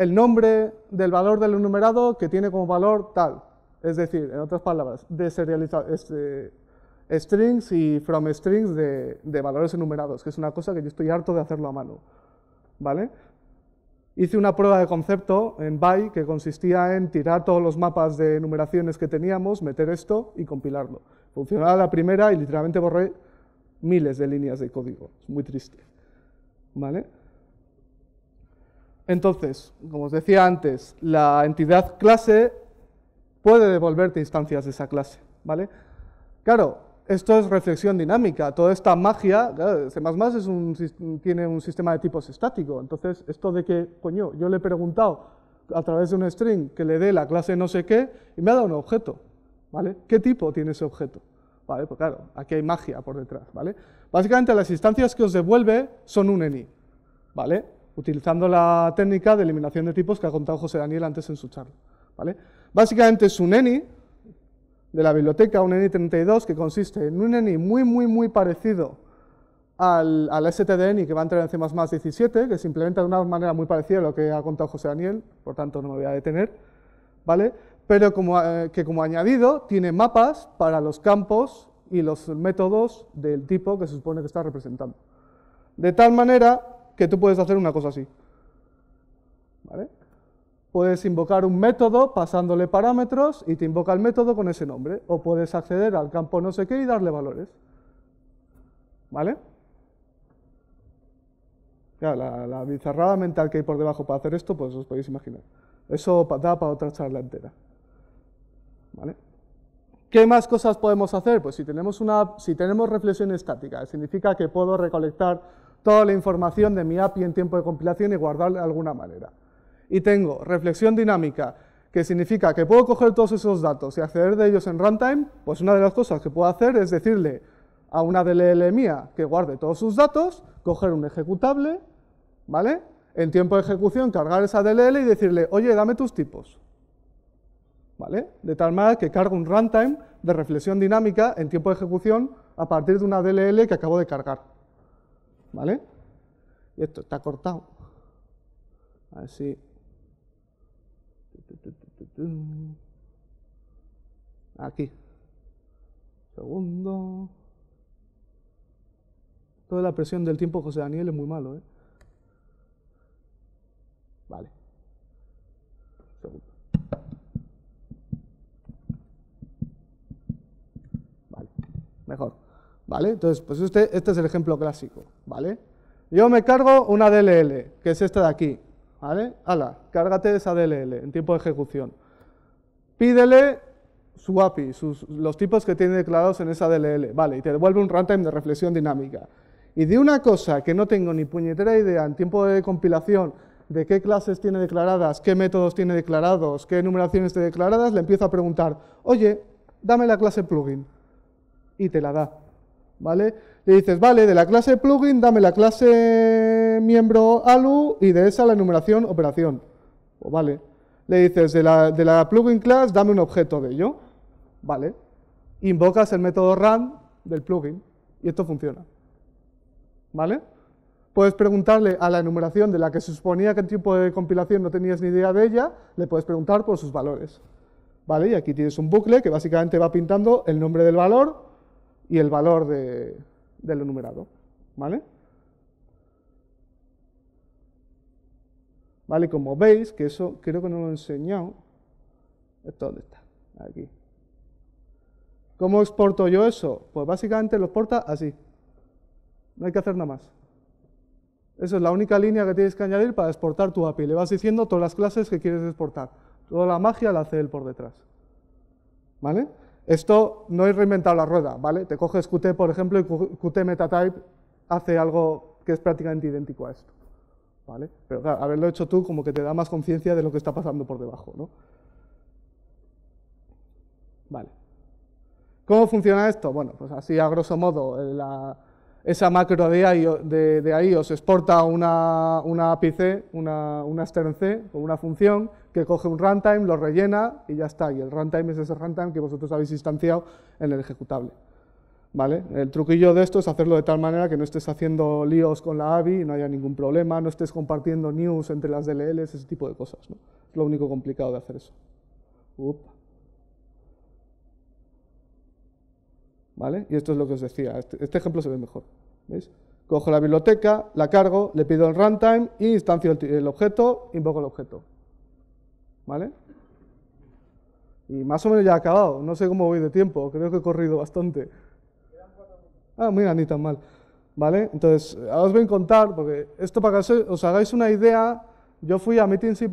nombre del valor del enumerado que tiene como valor tal? Es decir, en otras palabras, de este, strings y from strings de, valores enumerados, que es una cosa que yo estoy harto de hacerlo a mano. ¿Vale? Hice una prueba de concepto en BY que consistía en tirar todos los mapas de enumeraciones que teníamos, meter esto y compilarlo. Funcionaba la primera y literalmente borré miles de líneas de código. Es muy triste. ¿Vale? Entonces, como os decía antes, la entidad clase puede devolverte instancias de esa clase, ¿vale? Claro, esto es reflexión dinámica, toda esta magia, C++ tiene un sistema de tipos estático, entonces esto de que, coño, yo le he preguntado a través de un string que le dé la clase no sé qué y me ha dado un objeto, ¿vale? ¿Qué tipo tiene ese objeto? Vale, pues claro, aquí hay magia por detrás, ¿vale? Básicamente las instancias que os devuelve son un eni, ¿vale? utilizando la técnica de eliminación de tipos que ha contado José Daniel antes en su charla. ¿vale? Básicamente es un ENI de la biblioteca, un ENI 32, que consiste en un ENI muy, muy, muy parecido al, al STDNI que va a entrar en C++ 17, que se implementa de una manera muy parecida a lo que ha contado José Daniel, por tanto no me voy a detener, ¿vale? pero como, eh, que como añadido tiene mapas para los campos y los métodos del tipo que se supone que está representando. De tal manera que tú puedes hacer una cosa así. ¿Vale? Puedes invocar un método pasándole parámetros y te invoca el método con ese nombre. O puedes acceder al campo no sé qué y darle valores. ¿Vale? Ya, la, bizarrada mental que hay por debajo para hacer esto, pues os podéis imaginar. Eso da para otra charla entera. ¿Vale? ¿Qué más cosas podemos hacer? Pues si tenemos, una, si tenemos reflexión estática, significa que puedo recolectar toda la información de mi API en tiempo de compilación y guardarla de alguna manera. Y tengo reflexión dinámica, que significa que puedo coger todos esos datos y acceder de ellos en runtime, pues una de las cosas que puedo hacer es decirle a una DLL mía que guarde todos sus datos, coger un ejecutable, ¿vale? En tiempo de ejecución cargar esa DLL y decirle, oye, dame tus tipos, ¿vale? De tal manera que cargo un runtime de reflexión dinámica en tiempo de ejecución a partir de una DLL que acabo de cargar. ¿vale? Y esto está cortado. así Aquí. Segundo. Toda la presión del tiempo José Daniel es muy malo, ¿eh? Vale. Segundo. Vale. Mejor. ¿Vale? Entonces, pues este, este es el ejemplo clásico. ¿vale? Yo me cargo una DLL, que es esta de aquí, ¿vale? Ala, cárgate esa DLL en tiempo de ejecución. Pídele su API, sus, los tipos que tiene declarados en esa DLL, ¿vale? Y te devuelve un runtime de reflexión dinámica. Y de una cosa que no tengo ni puñetera idea en tiempo de compilación de qué clases tiene declaradas, qué métodos tiene declarados, qué enumeraciones tiene declaradas, le empiezo a preguntar, oye, dame la clase plugin. Y te la da. ¿vale? Le dices, vale, de la clase plugin dame la clase miembro ALU y de esa la enumeración operación. Pues vale. Le dices, de la, plugin class dame un objeto de ello. Vale. Invocas el método run del plugin y esto funciona. ¿Vale? Puedes preguntarle a la enumeración de la que se suponía que el tipo de compilación no tenías ni idea de ella, le puedes preguntar por sus valores. ¿Vale? Y aquí tienes un bucle que básicamente va pintando el nombre del valor, y el valor de, del enumerado. ¿Vale? ¿Vale? Como veis, que eso creo que no lo he enseñado. ¿Esto dónde está? Aquí. ¿Cómo exporto yo eso? Pues básicamente lo exporta así. No hay que hacer nada más. Esa es la única línea que tienes que añadir para exportar tu API. Le vas diciendo todas las clases que quieres exportar. Toda la magia la hace él por detrás. ¿Vale? Esto no he reinventado la rueda, ¿vale? Te coges Qt, por ejemplo, y Qt Metatype hace algo que es prácticamente idéntico a esto, ¿vale? Pero claro, haberlo hecho tú como que te da más conciencia de lo que está pasando por debajo, ¿no? Vale. ¿Cómo funciona esto? Bueno, pues así a grosso modo, eh, la, esa macro de, de, os exporta una, una C, una, una C, con una función que coge un runtime, lo rellena y ya está. Y el runtime es ese runtime que vosotros habéis instanciado en el ejecutable. ¿Vale? El truquillo de esto es hacerlo de tal manera que no estés haciendo líos con la AVI, no haya ningún problema, no estés compartiendo news entre las DLLs, ese tipo de cosas. Es lo único complicado de hacer eso. ¿vale? Y esto es lo que os decía, este, este, ejemplo se ve mejor, ¿veis? Cojo la biblioteca, la cargo, le pido el runtime y instancio el, objeto, invoco el objeto, ¿vale? Y más o menos ya ha acabado, no sé cómo voy de tiempo, creo que he corrido bastante. Ah, mira, ni tan mal. ¿Vale? Entonces, ahora os voy a contar, porque esto para que os hagáis una idea, yo fui a Meeting C++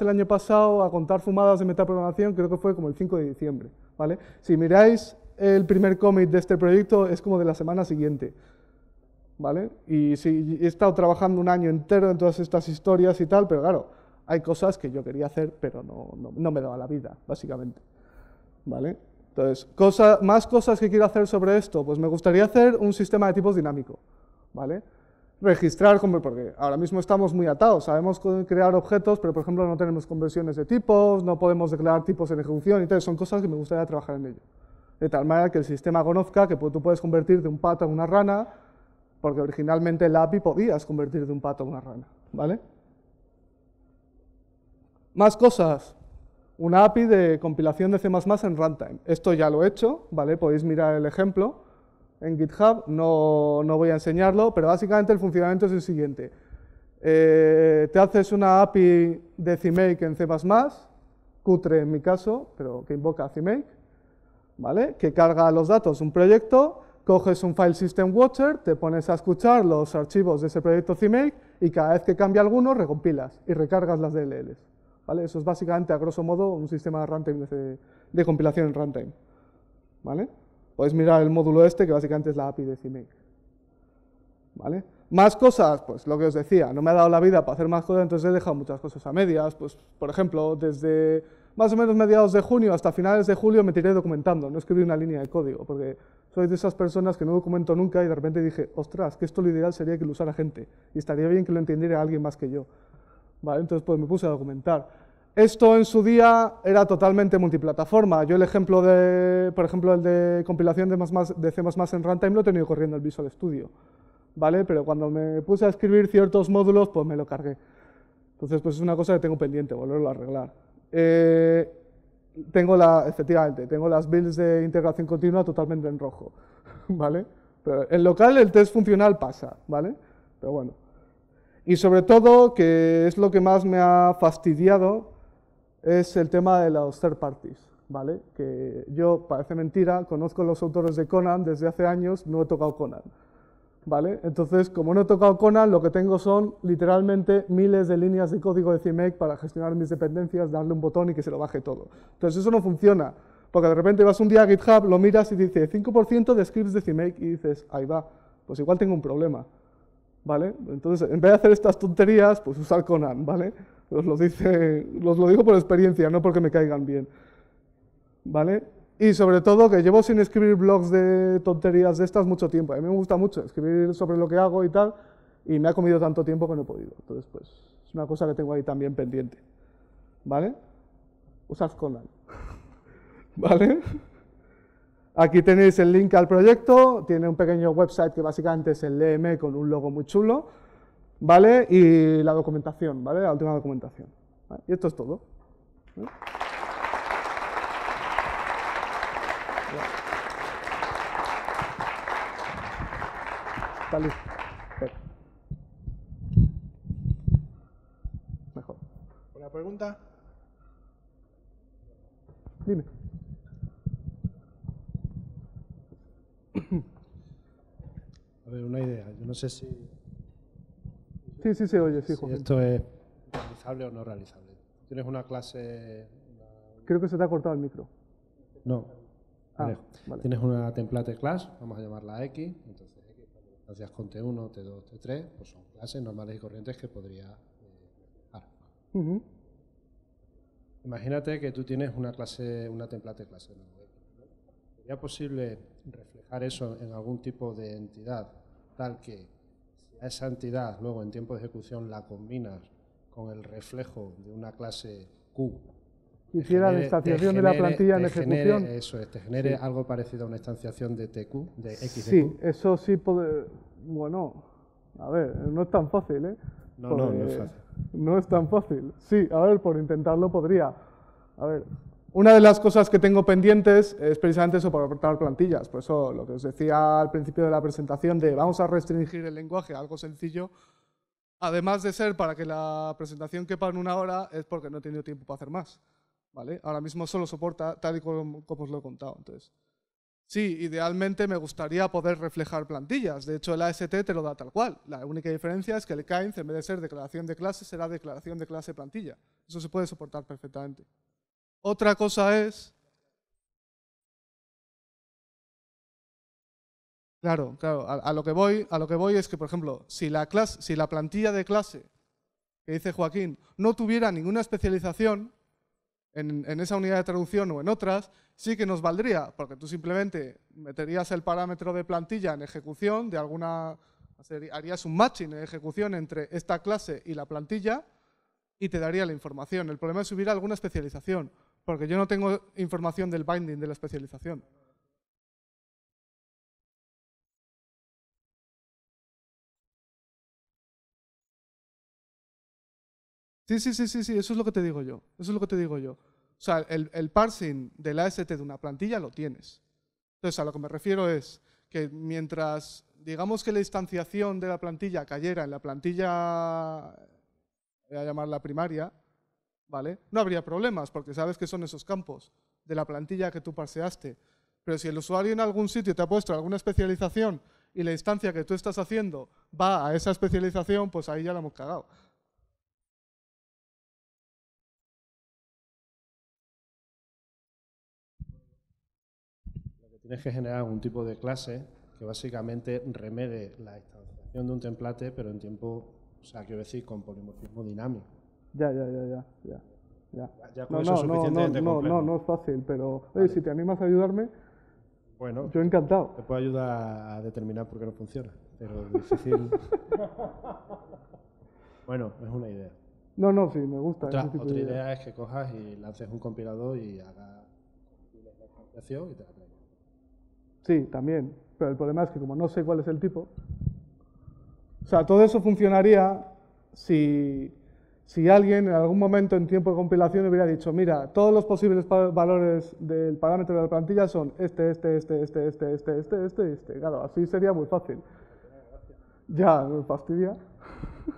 el año pasado a contar fumadas de metaprogramación, creo que fue como el 5 de diciembre, ¿vale? Si miráis el primer commit de este proyecto es como de la semana siguiente. ¿Vale? Y sí, he estado trabajando un año entero en todas estas historias y tal, pero claro, hay cosas que yo quería hacer, pero no, me daba la vida, básicamente. ¿Vale? Entonces, más cosas que quiero hacer sobre esto, pues me gustaría hacer un sistema de tipos dinámico, ¿vale? Registrar, porque ahora mismo estamos muy atados, sabemos crear objetos, pero por ejemplo no tenemos conversiones de tipos, no podemos declarar tipos en ejecución y tal, son cosas que me gustaría trabajar en ello de tal manera que el sistema conozca que tú puedes convertir de un pato a una rana, porque originalmente el la API podías convertir de un pato a una rana, ¿vale? Más cosas. Una API de compilación de C++ en runtime. Esto ya lo he hecho, ¿vale? Podéis mirar el ejemplo en GitHub, no, voy a enseñarlo, pero básicamente el funcionamiento es el siguiente. Eh, te haces una API de CMake en C++, cutre en mi caso, pero que invoca CMake, ¿vale? Que carga los datos un proyecto, coges un file system watcher, te pones a escuchar los archivos de ese proyecto CMake y cada vez que cambia alguno recompilas y recargas las DLLs, ¿vale? Eso es básicamente, a grosso modo, un sistema de runtime de, compilación en runtime, ¿vale? Podéis mirar el módulo este, que básicamente es la API de CMake, ¿vale? Más cosas, pues lo que os decía, no me ha dado la vida para hacer más cosas, entonces he dejado muchas cosas a medias. Pues, por ejemplo, desde más o menos mediados de junio hasta finales de julio me tiré documentando, no escribí una línea de código, porque soy de esas personas que no documento nunca y de repente dije, ostras, que esto lo ideal sería que lo usara gente y estaría bien que lo entendiera alguien más que yo. Vale, entonces pues me puse a documentar. Esto en su día era totalmente multiplataforma. Yo el ejemplo de, por ejemplo, el de compilación de, más, más, C++ en runtime lo he tenido corriendo el Visual Studio, ¿vale? Pero cuando me puse a escribir ciertos módulos, pues me lo cargué. Entonces, pues es una cosa que tengo pendiente, volverlo a arreglar. Eh, tengo la, efectivamente, tengo las builds de integración continua totalmente en rojo, ¿vale? Pero en local el test funcional pasa, ¿vale? Pero bueno. Y sobre todo, que es lo que más me ha fastidiado, es el tema de los third parties, ¿vale? Que yo, parece mentira, conozco los autores de Conan desde hace años, no he tocado Conan. ¿vale? Entonces, como no he tocado Conan, lo que tengo son literalmente miles de líneas de código de CMake para gestionar mis dependencias, darle un botón y que se lo baje todo. Entonces, eso no funciona, porque de repente vas un día a GitHub, lo miras y dice 5% de scripts de CMake y dices, ahí va, pues igual tengo un problema, ¿vale? Entonces, en vez de hacer estas tonterías, pues usar Conan, ¿vale? Os lo, dice, os lo digo por experiencia, no porque me caigan bien, ¿vale? Y sobre todo que llevo sin escribir blogs de tonterías de estas mucho tiempo. A mí me gusta mucho escribir sobre lo que hago y tal, y me ha comido tanto tiempo que no he podido. Entonces, pues, es una cosa que tengo ahí también pendiente. ¿Vale? Usad Conan. ¿Vale? Aquí tenéis el link al proyecto, tiene un pequeño website que básicamente es el DM con un logo muy chulo, ¿vale? Y la documentación, ¿vale? La última documentación. Y esto es todo. Está Mejor. ¿Una pregunta? Dime. A ver, una idea. Yo no sé si. Sí, sí, se oye, sí, esto es realizable o no realizable. Tienes una clase. Creo que se te ha cortado el micro. No. Ah, tienes una template class, vamos a llamarla X, entonces X, instancias pues, con T1, T2, T3, pues son clases normales y corrientes que podría reflejar. Eh, Imagínate que tú tienes una clase, una template clase. ¿Sería posible reflejar eso en algún tipo de entidad tal que a esa entidad luego en tiempo de ejecución la combinas con el reflejo de una clase Q hiciera la estanciación de la plantilla en ejecución. eso es, te genere algo parecido a una estanciación de TQ, de XDQ. Sí, eso sí puede... Bueno, a ver, no es tan fácil, ¿eh? No, no, no es fácil. No es tan fácil. Sí, a ver, por intentarlo podría. A ver, una de las cosas que tengo pendientes es precisamente eso, para aportar plantillas. Por pues eso lo que os decía al principio de la presentación de vamos a restringir el lenguaje a algo sencillo, además de ser para que la presentación quepa en una hora, es porque no he tenido tiempo para hacer más. Ahora mismo solo soporta tal y como, os lo he contado. Entonces, sí, idealmente me gustaría poder reflejar plantillas. De hecho, el AST te lo da tal cual. La única diferencia es que el Kinds, en vez de ser declaración de clase, será declaración de clase plantilla. Eso se puede soportar perfectamente. Otra cosa es... Claro, claro. A, lo que voy, a lo que voy es que, por ejemplo, si la, clase, si la plantilla de clase que dice Joaquín no tuviera ninguna especialización, en, esa unidad de traducción o en otras, sí que nos valdría, porque tú simplemente meterías el parámetro de plantilla en ejecución de alguna, harías un matching en ejecución entre esta clase y la plantilla y te daría la información. El problema es subir alguna especialización, porque yo no tengo información del binding de la especialización. Sí, sí, sí, sí, sí, eso es lo que te digo yo. Eso es lo que te digo yo. O sea, el, el parsing del AST de una plantilla lo tienes. Entonces, a lo que me refiero es que mientras, digamos que la instanciación de la plantilla cayera en la plantilla, voy a llamarla primaria, ¿vale? No habría problemas porque sabes que son esos campos de la plantilla que tú parseaste. Pero si el usuario en algún sitio te ha puesto alguna especialización y la instancia que tú estás haciendo va a esa especialización, pues ahí ya la hemos cagado. tienes que generar un tipo de clase que básicamente remede la instanciación de un template, pero en tiempo, o sea, quiero decir, con polimorfismo dinámico. Ya, ya, ya, ya. ya. con no, eso no, es no, no, no, no, es fácil, pero si te animas a ayudarme, bueno, yo encantado. Te puedo ayudar a determinar por qué no funciona, pero es difícil. bueno, es una idea. No, no, sí, me gusta. Otra, idea. es que cojas y lances un compilador y hagas compilación y te la Sí, también, pero el problema es que como no sé cuál es el tipo, o sea, todo eso funcionaría si, si alguien en algún momento en tiempo de compilación hubiera dicho, mira, todos los posibles valores del parámetro de la plantilla son este, este, este, este, este, este, este, este, este. Claro, así sería muy fácil. Ya, me fastidia.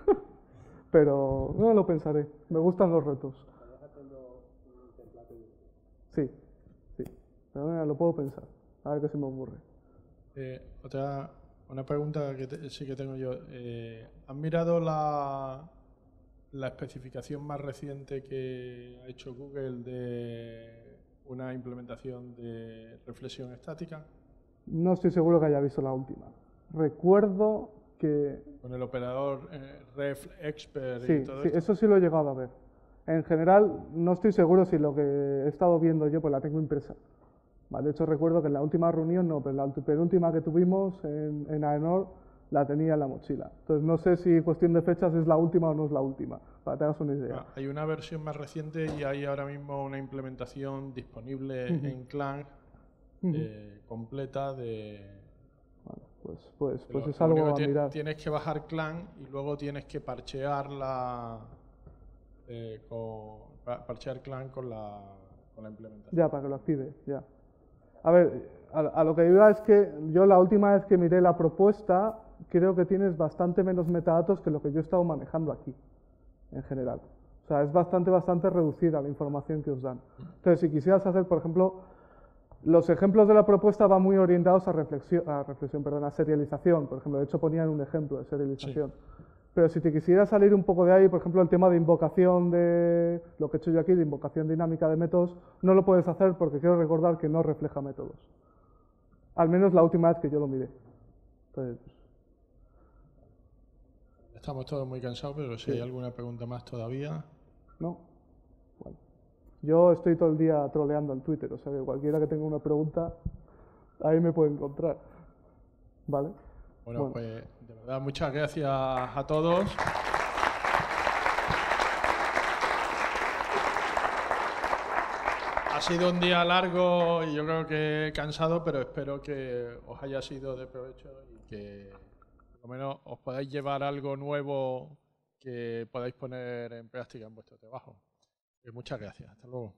Pero no lo pensaré. Me gustan los retos. Sí, sí. Pero lo puedo pensar. A ver qué se me ocurre. Eh, otra una pregunta que sí que tengo yo. Eh, ¿Has mirado la, especificación más reciente que ha hecho Google de una implementación de reflexión estática? No estoy seguro que haya visto la última. Recuerdo que... Con el operador eh, Ref Expert y todo eso. sí, eso sí lo he llegado a ver. En general, no estoy seguro si lo que he estado viendo yo pues la tengo impresa. De hecho, recuerdo que en la última reunión, no, pero la penúltima que tuvimos en, AENOR, la tenía en la mochila. Entonces, no sé si cuestión de fechas es la última o no es la última, para que tengas una idea. Ah, hay una versión más reciente y hay ahora mismo una implementación disponible en Clang eh, completa de... Bueno, pues, pues, pues es algo a mirar. Tienes que bajar Clang y luego tienes que parchear la... Eh, parchear Clang con la, con la implementación. Ya, para que lo active, ya. A ver, a, lo que iba es que yo la última vez que miré la propuesta, creo que tienes bastante menos metadatos que lo que yo he estado manejando aquí, en general. O sea, es bastante, bastante reducida la información que os dan. Entonces, si quisieras hacer, por ejemplo, los ejemplos de la propuesta van muy orientados a reflexión, a, reflexión, perdón, a serialización. Por ejemplo, de hecho ponían un ejemplo de serialización. Pero si te quisiera salir un poco de ahí, por ejemplo, el tema de invocación de lo que he hecho yo aquí, de invocación dinámica de métodos, no lo puedes hacer porque quiero recordar que no refleja métodos. Al menos la última vez que yo lo miré. Estamos todos muy cansados, pero si hay alguna pregunta más todavía. No. Yo estoy todo el día troleando en Twitter, o sea que cualquiera que tenga una pregunta, ahí me puede encontrar. ¿Vale? Bueno, pues de verdad muchas gracias a todos. Ha sido un día largo y yo creo que cansado, pero espero que os haya sido de provecho y que por lo menos os podáis llevar algo nuevo que podáis poner en práctica en vuestro trabajo. Pues muchas gracias. Hasta luego.